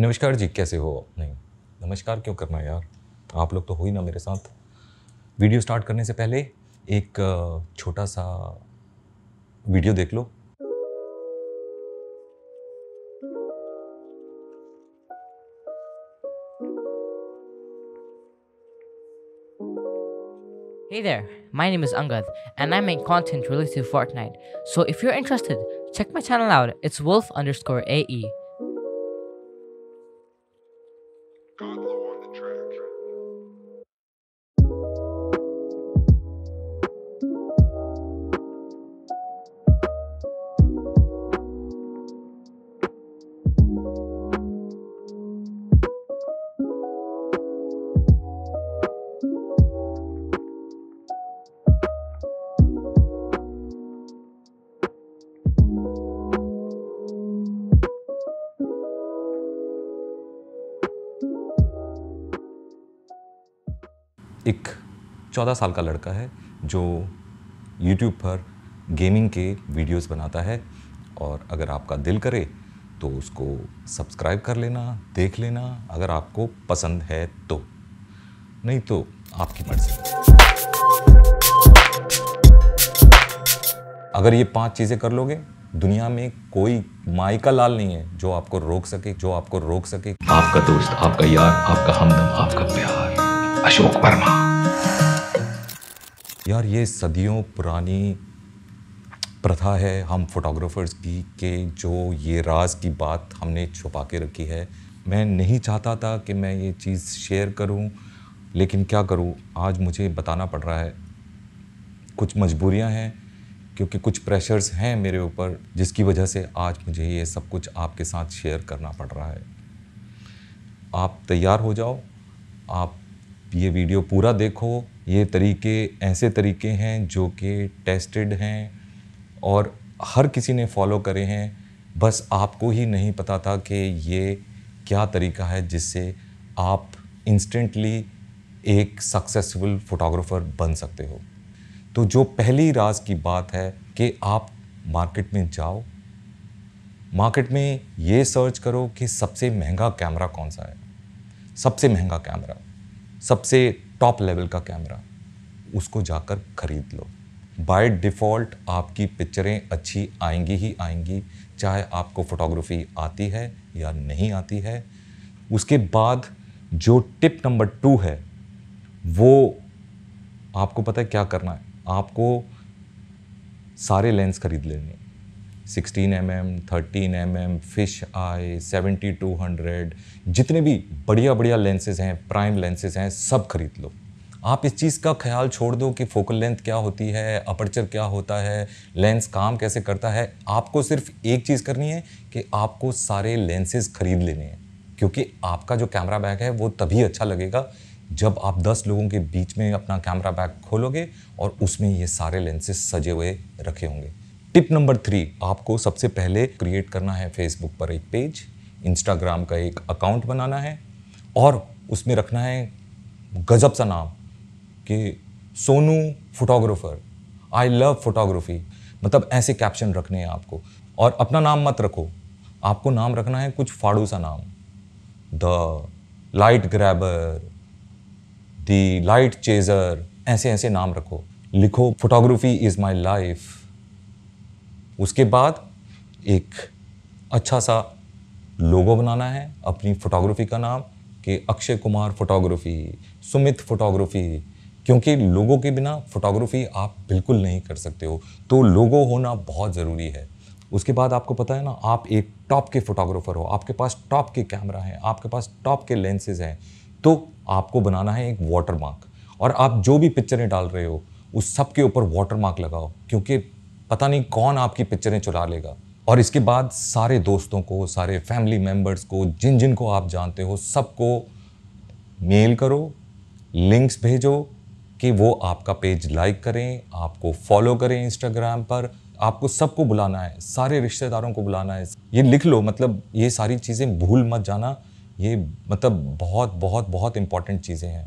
नमस्कार जी कैसे हो नहीं नमस्कार क्यों करना यार आप लोग तो हो ही ना मेरे साथ वीडियो स्टार्ट करने से पहले एक छोटा सा वीडियो देख लो Hey there, my name is Angad and I make content related to Fortnite. So if you're interested, check my channel out. It's wolf underscore AE. Godlow on the track. एक चौदह साल का लड़का है जो यूट्यूब पर gaming के videos बनाता है और अगर आपका दिल करे तो उसको सब्सक्राइब कर लेना देख लेना अगर आपको पसंद है तो नहीं तो आपकी मर्जी अगर ये पांच चीज़ें कर लोगे दुनिया में कोई माई का लाल नहीं है जो आपको रोक सके जो आपको रोक सके आपका दोस्त आपका यार आपका हमदम आपका प्यार अशोक वर्मा यार ये सदियों पुरानी प्रथा है हम फोटोग्राफर्स की के जो ये राज की बात हमने छुपा के रखी है मैं नहीं चाहता था कि मैं ये चीज़ शेयर करूं लेकिन क्या करूं आज मुझे बताना पड़ रहा है कुछ मजबूरियां हैं क्योंकि कुछ प्रेशर्स हैं मेरे ऊपर जिसकी वजह से आज मुझे ये सब कुछ आपके साथ शेयर करना पड़ रहा है आप तैयार हो जाओ आप ये वीडियो पूरा देखो ये तरीके ऐसे तरीके हैं जो कि टेस्टेड हैं और हर किसी ने फॉलो करे हैं बस आपको ही नहीं पता था कि ये क्या तरीका है जिससे आप इंस्टेंटली एक सक्सेसफुल फोटोग्राफ़र बन सकते हो तो जो पहली राज की बात है कि आप मार्केट में जाओ मार्केट में ये सर्च करो कि सबसे महंगा कैमरा कौन सा है सबसे महंगा कैमरा सबसे टॉप लेवल का कैमरा उसको जाकर ख़रीद लो बाय डिफ़ॉल्ट आपकी पिक्चरें अच्छी आएंगी ही आएंगी चाहे आपको फोटोग्राफी आती है या नहीं आती है उसके बाद जो टिप नंबर टू है वो आपको पता है क्या करना है आपको सारे लेंस खरीद लेने sixteen M M thirteen M M fish eye seventy two hundred जितने भी बढ़िया बढ़िया लेंसेज हैं प्राइम लेंसेज हैं सब खरीद लो आप इस चीज़ का ख्याल छोड़ दो कि फोकल लेंथ क्या होती है अपर्चर क्या होता है लेंस काम कैसे करता है आपको सिर्फ एक चीज़ करनी है कि आपको सारे लेंसेज खरीद लेने हैं क्योंकि आपका जो कैमरा बैग है वो तभी अच्छा लगेगा जब आप 10 लोगों के बीच में अपना कैमरा बैग खोलोगे और उसमें ये सारे लेंसेज सजे हुए रखे होंगे टिप नंबर थ्री आपको सबसे पहले क्रिएट करना है फेसबुक पर एक पेज इंस्टाग्राम का एक अकाउंट बनाना है और उसमें रखना है गजब सा नाम कि Sonu photographer I love photography मतलब ऐसे कैप्शन रखने हैं आपको और अपना नाम मत रखो आपको नाम रखना है कुछ फाड़ू सा नाम the light grabber the light chaser ऐसे ऐसे नाम रखो लिखो फोटोग्राफी इज़ माई लाइफ उसके बाद एक अच्छा सा लोगो बनाना है अपनी फ़ोटोग्राफी का नाम कि अक्षय कुमार फ़ोटोग्राफी सुमित फ़ोटोग्राफी क्योंकि लोगों के बिना फ़ोटोग्राफी आप बिल्कुल नहीं कर सकते हो तो लोगो होना बहुत ज़रूरी है उसके बाद आपको पता है ना आप एक टॉप के फोटोग्राफर हो आपके पास टॉप के कैमरा है आपके पास टॉप के लेंसेज हैं तो आपको बनाना है एक वाटर मार्क और आप जो भी पिक्चरें डाल रहे हो उस सब के ऊपर वाटर मार्क लगाओ क्योंकि पता नहीं कौन आपकी पिक्चरें चुरा लेगा और इसके बाद सारे दोस्तों को सारे फैमिली मेम्बर्स को जिन जिन को आप जानते हो सबको मेल करो लिंक्स भेजो कि वो आपका पेज लाइक करें आपको फॉलो करें इंस्टाग्राम पर आपको सबको बुलाना है सारे रिश्तेदारों को बुलाना है ये लिख लो मतलब ये सारी चीज़ें भूल मत जाना ये मतलब बहुत बहुत बहुत इम्पॉर्टेंट चीज़ें हैं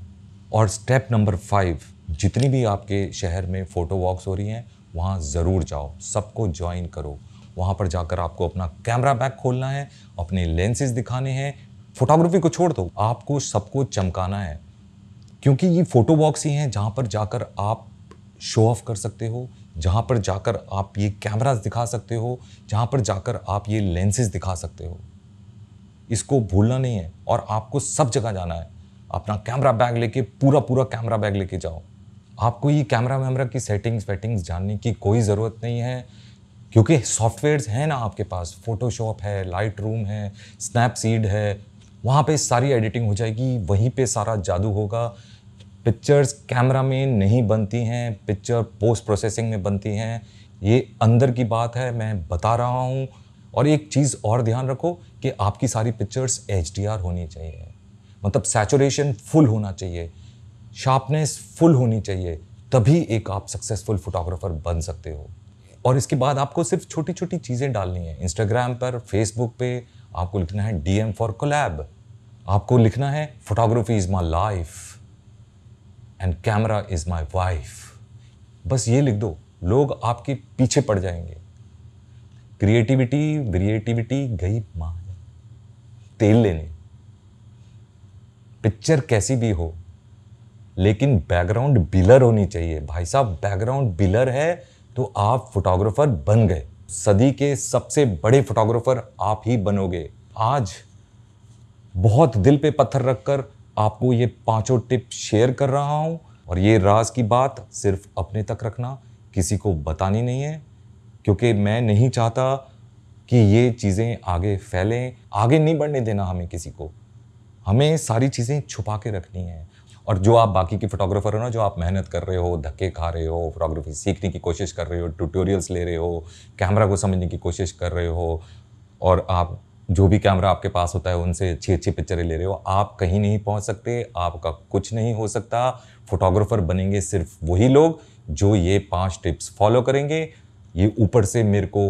और स्टेप नंबर फाइव जितनी भी आपके शहर में फ़ोटो वॉक्स हो रही हैं वहाँ ज़रूर जाओ सबको ज्वाइन करो वहाँ पर जाकर आपको अपना कैमरा बैग खोलना है अपने लेंसेज दिखाने हैं फोटोग्राफी को छोड़ दो आपको सबको चमकाना है क्योंकि ये फ़ोटो बॉक्स ही हैं जहाँ पर जाकर आप शो ऑफ कर सकते हो जहाँ पर जाकर आप ये कैमराज दिखा सकते हो जहाँ पर जाकर आप ये लेंसेज दिखा सकते हो इसको भूलना नहीं है और आपको सब जगह जाना है अपना कैमरा बैग लेके पूरा पूरा कैमरा बैग लेके जाओ आपको ये कैमरा वैमरा की सेटिंग्स वेटिंग्स जानने की कोई ज़रूरत नहीं है क्योंकि सॉफ्टवेयर्स हैं ना आपके पास फोटोशॉप है लाइट रूम है स्नैपसीड है वहाँ पे सारी एडिटिंग हो जाएगी वहीं पे सारा जादू होगा पिक्चर्स कैमरा में नहीं बनती हैं पिक्चर पोस्ट प्रोसेसिंग में बनती हैं ये अंदर की बात है मैं बता रहा हूँ और एक चीज़ और ध्यान रखो कि आपकी सारी पिक्चर्स एच होनी चाहिए मतलब सैचुरेशन फुल होना चाहिए शार्पनेस फुल होनी चाहिए तभी एक आप सक्सेसफुल फोटोग्राफर बन सकते हो और इसके बाद आपको सिर्फ छोटी छोटी चीज़ें डालनी है इंस्टाग्राम पर फेसबुक पे आपको लिखना है डी एम फॉर कोलैब आपको लिखना है photography is my life and camera is my wife बस ये लिख दो लोग आपके पीछे पड़ जाएंगे क्रिएटिविटी क्रिएटिविटी गई माँ तेल लेने पिक्चर कैसी भी हो लेकिन बैकग्राउंड बिलर होनी चाहिए भाई साहब बैकग्राउंड बिलर है तो आप फोटोग्राफर बन गए सदी के सबसे बड़े फोटोग्राफर आप ही बनोगे आज बहुत दिल पे पत्थर रखकर आपको ये पांचों टिप शेयर कर रहा हूँ और ये राज की बात सिर्फ अपने तक रखना किसी को बतानी नहीं है क्योंकि मैं नहीं चाहता कि ये चीज़ें आगे फैलें आगे नहीं बढ़ने देना हमें किसी को हमें सारी चीज़ें छुपा के रखनी है और जो आप बाकी के फोटोग्राफर हो ना जो आप मेहनत कर रहे हो धक्के खा रहे हो फोटोग्राफी सीखने की कोशिश कर रहे हो ट्यूटोरियल्स ले रहे हो कैमरा को समझने की कोशिश कर रहे हो और आप जो भी कैमरा आपके पास होता है उनसे अच्छी अच्छी पिक्चरें ले रहे हो आप कहीं नहीं पहुंच सकते आपका कुछ नहीं हो सकता फोटोग्राफर बनेंगे सिर्फ वही लोग जो ये पांच टिप्स फॉलो करेंगे ये ऊपर से मेरे को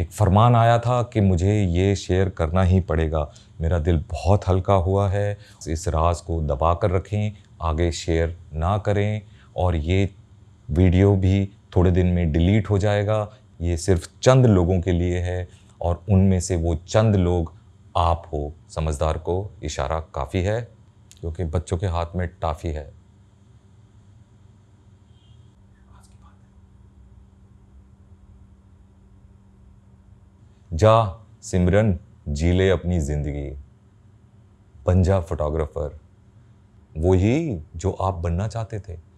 एक फरमान आया था कि मुझे ये शेयर करना ही पड़ेगा मेरा दिल बहुत हल्का हुआ है इस राज को दबा कर रखें आगे शेयर ना करें और ये वीडियो भी थोड़े दिन में डिलीट हो जाएगा ये सिर्फ चंद लोगों के लिए है और उनमें से वो चंद लोग आप हो समझदार को इशारा काफ़ी है क्योंकि बच्चों के हाथ में टाफ़ी है जा सिमरन जी ले अपनी ज़िंदगी पंजा फोटोग्राफर वो ही जो आप बनना चाहते थे